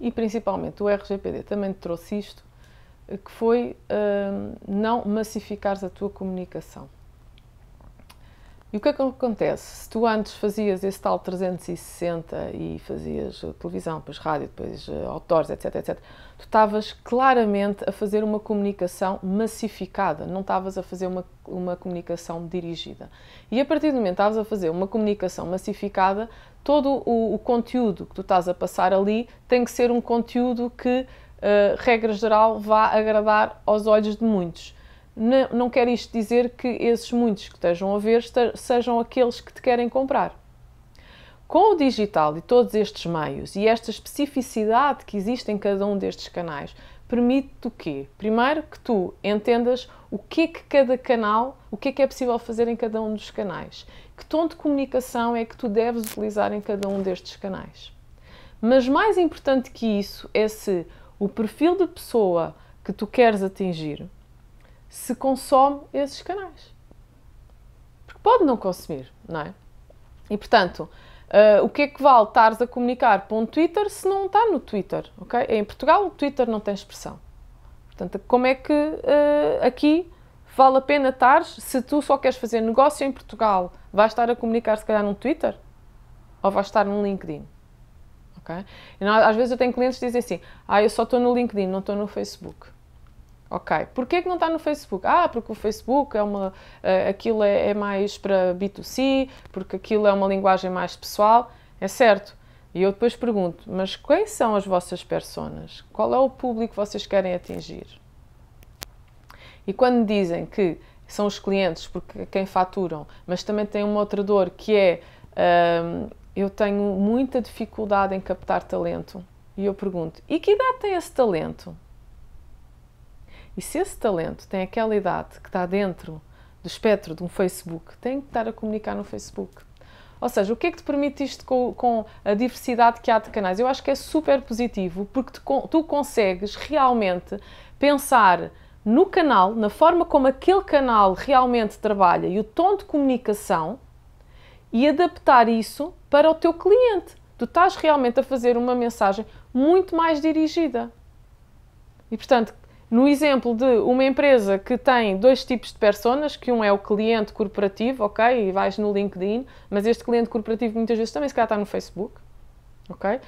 e principalmente o RGPD também te trouxe isto, que foi uh, não massificares a tua comunicação. E o que é que acontece? Se tu antes fazias esse tal 360 e fazias televisão, depois rádio, depois autores, eh, etc, etc, tu estavas claramente a fazer uma comunicação massificada, não estavas a fazer uma, uma comunicação dirigida. E a partir do momento que estavas a fazer uma comunicação massificada, todo o, o conteúdo que tu estás a passar ali tem que ser um conteúdo que, uh, regra geral, vá agradar aos olhos de muitos. Não, não quer isto dizer que esses muitos que estejam a ver sejam aqueles que te querem comprar. Com o digital e todos estes meios e esta especificidade que existe em cada um destes canais, permite-te o quê? Primeiro que tu entendas o que é que cada canal, o que é que é possível fazer em cada um dos canais, que tom de comunicação é que tu deves utilizar em cada um destes canais. Mas mais importante que isso é se o perfil de pessoa que tu queres atingir se consome esses canais. Porque pode não consumir, não é? E portanto, uh, o que é que vale estares a comunicar para um Twitter se não está no Twitter? Okay? É em Portugal, o Twitter não tem expressão. Portanto, como é que uh, aqui vale a pena estar se tu só queres fazer negócio em Portugal? Vais estar a comunicar, se calhar, num Twitter? Ou vais estar num LinkedIn? Okay? E, às vezes eu tenho clientes que dizem assim: ah, eu só estou no LinkedIn, não estou no Facebook. Ok. Porquê que não está no Facebook? Ah, porque o Facebook é uma. Uh, aquilo é, é, mais para B2C, porque aquilo é uma linguagem mais pessoal. É certo. E eu depois pergunto, mas quem são as vossas personas? Qual é o público que vocês querem atingir? E quando dizem que são os clientes, porque é quem faturam, mas também tem um outra dor que é uh, eu tenho muita dificuldade em captar talento. E eu pergunto, e que idade tem esse talento? E se esse talento tem aquela idade que está dentro do espectro de um Facebook, tem que estar a comunicar no Facebook. Ou seja, o que é que te permite isto com, com, a diversidade que há de canais? Eu acho que é super positivo porque tu, tu consegues realmente pensar no canal, na forma como aquele canal realmente trabalha e o tom de comunicação e adaptar isso para o teu cliente. Tu estás realmente a fazer uma mensagem muito mais dirigida. E portanto, no exemplo de uma empresa que tem dois tipos de personas, que um é o cliente corporativo, ok, e vais no LinkedIn, mas este cliente corporativo muitas vezes também se calhar está no Facebook, ok? Uh,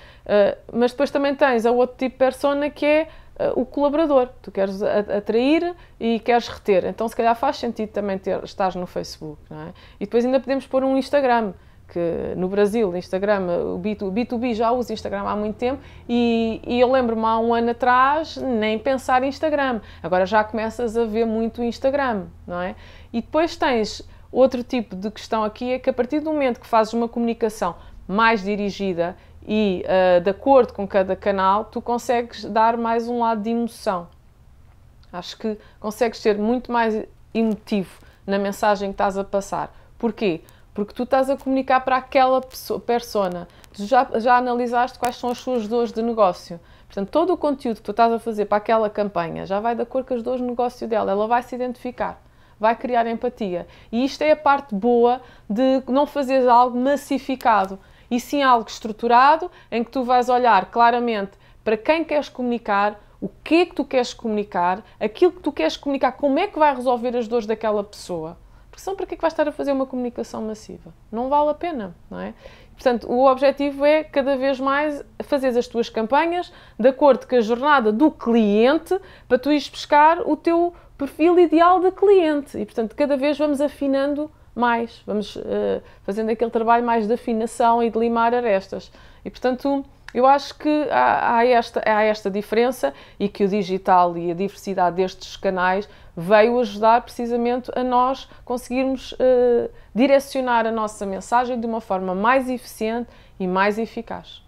mas depois também tens a outro tipo de persona que é uh, o colaborador. Tu queres atrair e queres reter. Então se calhar faz sentido também ter, estás no Facebook, não é? E depois ainda podemos pôr um Instagram que no Brasil, Instagram, o B2B, B2B já usa Instagram há muito tempo e, e eu lembro-me há um ano atrás nem pensar em Instagram. Agora já começas a ver muito Instagram, não é? E depois tens outro tipo de questão aqui, é que a partir do momento que fazes uma comunicação mais dirigida e uh, de acordo com cada canal, tu consegues dar mais um lado de emoção. Acho que consegues ser muito mais emotivo na mensagem que estás a passar. Porquê? porque tu estás a comunicar para aquela pessoa, persona. Tu já, já analisaste quais são as suas dores de negócio. Portanto, todo o conteúdo que tu estás a fazer para aquela campanha já vai de acordo com as dores de negócio dela. Ela vai se identificar, vai criar empatia. E isto é a parte boa de não fazer algo massificado, e sim algo estruturado em que tu vais olhar claramente para quem queres comunicar, o que é que tu queres comunicar, aquilo que tu queres comunicar, como é que vai resolver as dores daquela pessoa discussão, para que é que vais estar a fazer uma comunicação massiva? Não vale a pena, não é? Portanto, o objetivo é cada vez mais fazer as tuas campanhas de acordo com a jornada do cliente para tu ires pescar o teu perfil ideal de cliente. E, portanto, cada vez vamos afinando mais, vamos uh, fazendo aquele trabalho mais de afinação e de limar arestas. E, portanto, eu acho que há, há, esta, há esta diferença e que o digital e a diversidade destes canais veio ajudar precisamente a nós conseguirmos uh, direcionar a nossa mensagem de uma forma mais eficiente e mais eficaz.